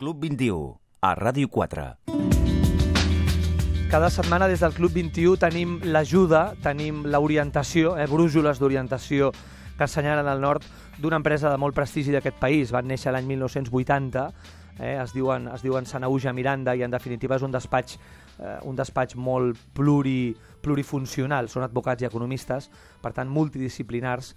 Club 21, a Ràdio 4. Cada setmana des del Club 21 tenim l'ajuda, tenim l'orientació, eh, brújoles d'orientació que assenyalen al nord d'una empresa de molt prestigi d'aquest país. Van néixer l'any 1980, eh, es diuen, es diuen Sanauja Miranda i en definitiva és un despatx, eh, un despatx molt pluri, plurifuncional, són advocats i economistes, per tant multidisciplinars,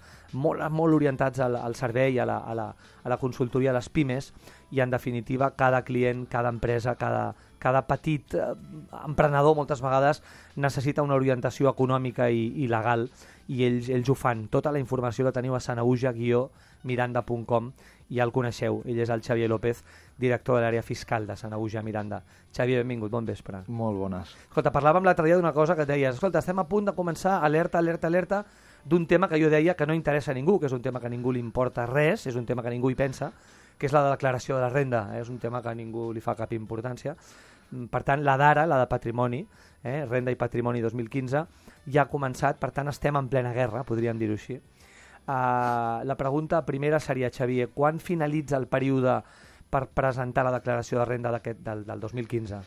molt, molt orientats al, al servei, a la, a, la, a la consultoria a les pimes i en definitiva cada client, cada empresa, cada, cada petit eh, emprenedor moltes vegades necessita una orientació econòmica i, i legal i ells, ells ho fan. Tota la informació la teniu a sanauja-miranda.com i ja el coneixeu. Ell és el Xavier López, director de l'àrea fiscal de Sanauja Miranda. Xavier, benvingut, bon vespre. Molt bones. Escolta, parlàvem l'altre dia d'una cosa que deies, escolta, estem a punt de començar, alerta, alerta, alerta, d'un tema que jo deia que no interessa a ningú, que és un tema que a ningú li importa res, és un tema que ningú hi pensa, que és la de declaració de la renda. Eh? És un tema que a ningú li fa cap importància. Mm, per tant, la d'ara, la de patrimoni, eh? renda i patrimoni 2015, ja ha començat, per tant estem en plena guerra, podríem dir-ho així. Uh, la pregunta primera seria, Xavier, quan finalitza el període per presentar la declaració de renda del, del 2015?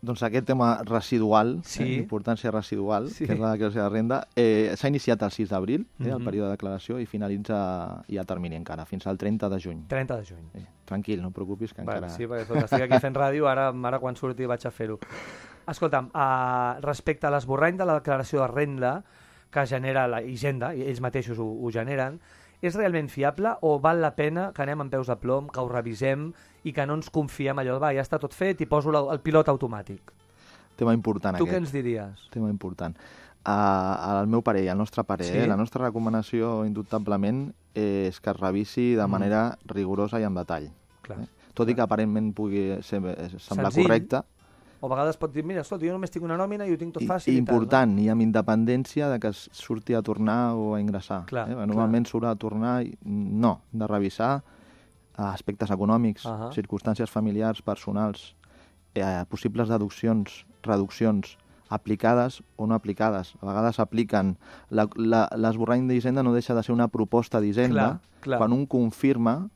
Doncs aquest tema residual, eh, sí. eh, importància residual, sí. que és la declaració de renda, eh, s'ha iniciat el 6 d'abril, eh, mm -hmm. el període de declaració, i finalitza, i ha termini encara, fins al 30 de juny. 30 de juny. Eh, tranquil, no et preocupis, que bueno, encara... Sí, perquè tot, estic aquí fent ràdio, ara, ara quan surti vaig a fer-ho. Escolta'm, eh, respecte a l'esborrany de la declaració de renda, que genera la Hisenda, ells mateixos ho, ho generen, és realment fiable o val la pena que anem amb peus de plom, que ho revisem i que no ens confiem allò, va, ja està tot fet i poso el pilot automàtic? Tema important tu aquest. Tu què ens diries? Tema important. Uh, al meu parell, al nostre parell, sí? eh, la nostra recomanació indubtablement és que es revisi de mm. manera rigorosa i en detall. Clar. Eh? Tot clar. i que aparentment pugui ser, eh, semblar Senzill. correcte, o a vegades pot dir, mira, escolta, jo només tinc una nòmina i ho tinc tot fàcil. I, important, tal, no? i amb independència de que es surti a tornar o a ingressar. Eh? Clar, eh? Normalment clar. surt a tornar, i... no, de revisar aspectes econòmics, uh -huh. circumstàncies familiars, personals, eh, possibles deduccions, reduccions, aplicades o no aplicades. A vegades apliquen... L'esborrany d'Hisenda no deixa de ser una proposta d'Hisenda. Quan un confirma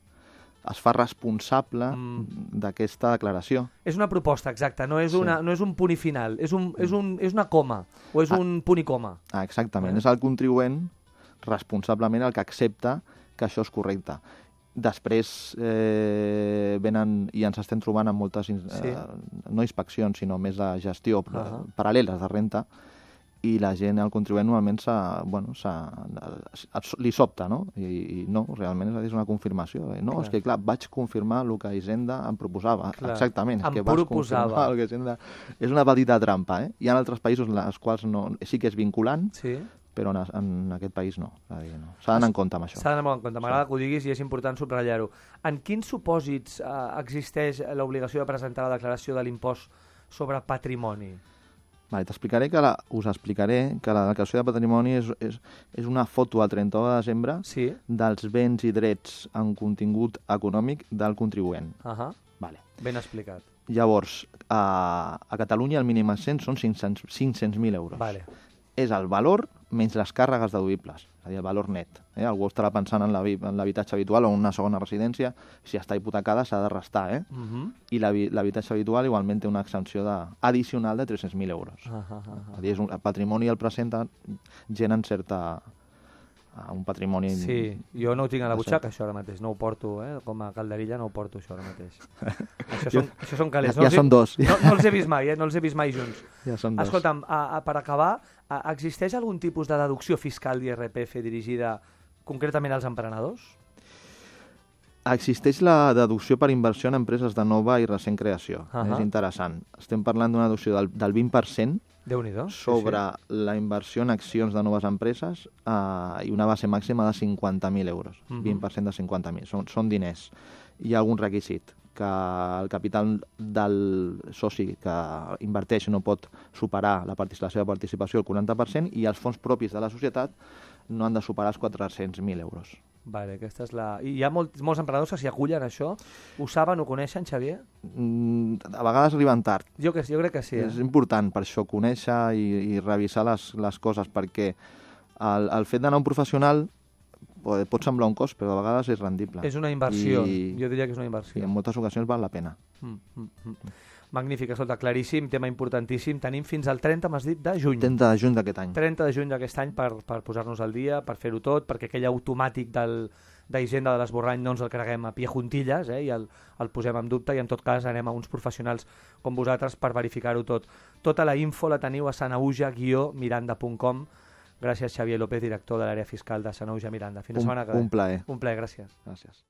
es fa responsable mm. d'aquesta declaració. És una proposta, exacta, no és, una, no és un punt i final, és, un, mm. és, un, és una coma, o és ah, un punt i coma. Ah, exactament, eh? és el contribuent responsablement el que accepta que això és correcte. Després eh, venen, i ens estem trobant amb moltes, sí. eh, no inspeccions, sinó més de gestió, uh -huh. paral·leles de renta, i la gent, el contribuent, normalment bueno, li sobta, no? I, I no, realment és una confirmació. Eh, no, clar. és que clar, vaig confirmar el que Hisenda em proposava. Clar. Exactament, em que proposava. confirmar el que Hisenda... És una petita trampa, eh? Hi ha altres països en els quals no, sí que és vinculant, sí però en, en aquest país no. no. S'ha d'anar en compte amb això. S'ha d'anar en compte, m'agrada que ho diguis i és important subratllar-ho. En quins supòsits eh, existeix l'obligació de presentar la declaració de l'impost sobre patrimoni? Vale, T'explicaré que la, us explicaré que la declaració de patrimoni és, és, és una foto al 31 de desembre sí. dels béns i drets en contingut econòmic del contribuent. Uh -huh. vale. Ben explicat. Llavors, a, a Catalunya el mínim ascens són 500.000 500 euros. Vale és el valor menys les càrregues deduïbles, és a dir, el valor net. Eh? Algú estarà pensant en l'habitatge habitual o en una segona residència, si està hipotecada s'ha de restar, eh? Uh mhm. -huh. I l'habitatge habitual igualment té una exempció de, addicional de 300.000 euros. Uh ah, -huh. Ah, ah, és a dir, és un, el patrimoni el presenta gent en certa, a un patrimoni... Sí, jo no ho tinc a la butxaca, això ara mateix, no ho porto, eh? com a calderilla no ho porto, això ara mateix. això, són, jo, això són calés. Ja, no ja he, són dos. No, no els he vist mai, eh? no els he vist mai junts. Ja són dos. Escolta'm, a, a, per acabar, a, existeix algun tipus de deducció fiscal d'IRPF dirigida concretament als emprenedors? Existeix la deducció per inversió en empreses de nova i recent creació. Uh -huh. És interessant. Estem parlant d'una deducció del, del 20% déu nhi sobre sí, sí. la inversió en accions de noves empreses eh, i una base màxima de 50.000 euros, uh -huh. 20% de 50.000, són, són diners. Hi ha algun requisit, que el capital del soci que inverteix no pot superar la, la seva participació el 40% i els fons propis de la societat no han de superar els 400.000 euros. Vale, aquesta és la... I hi ha molt, molts emprenedors que s'hi acullen, això? Ho saben, ho coneixen, Xavier? Mm, a vegades arriben tard. Jo, que, jo crec que sí. Eh? És important, per això, conèixer i, i revisar les, les coses, perquè el, el fet d'anar un professional pot semblar un cost, però a vegades és rendible. És una inversió, I, jo diria que és una inversió. I en moltes ocasions val la pena. Mm, mm, mm. Magnífic, escolta, claríssim, tema importantíssim. Tenim fins al 30, m'has dit, de juny. 30 de juny d'aquest any. 30 de juny d'aquest any per, per posar-nos al dia, per fer-ho tot, perquè aquell automàtic del, d'Hisenda de l'Esborrany no ens el carreguem a pie juntilles eh, i el, el posem en dubte i en tot cas anem a uns professionals com vosaltres per verificar-ho tot. Tota la info la teniu a sanauja-miranda.com Gràcies Xavier López, director de l'àrea fiscal de Sanauja Miranda. Fins un, la setmana que ve. Un plaer. Un plaer, gràcies. Gràcies.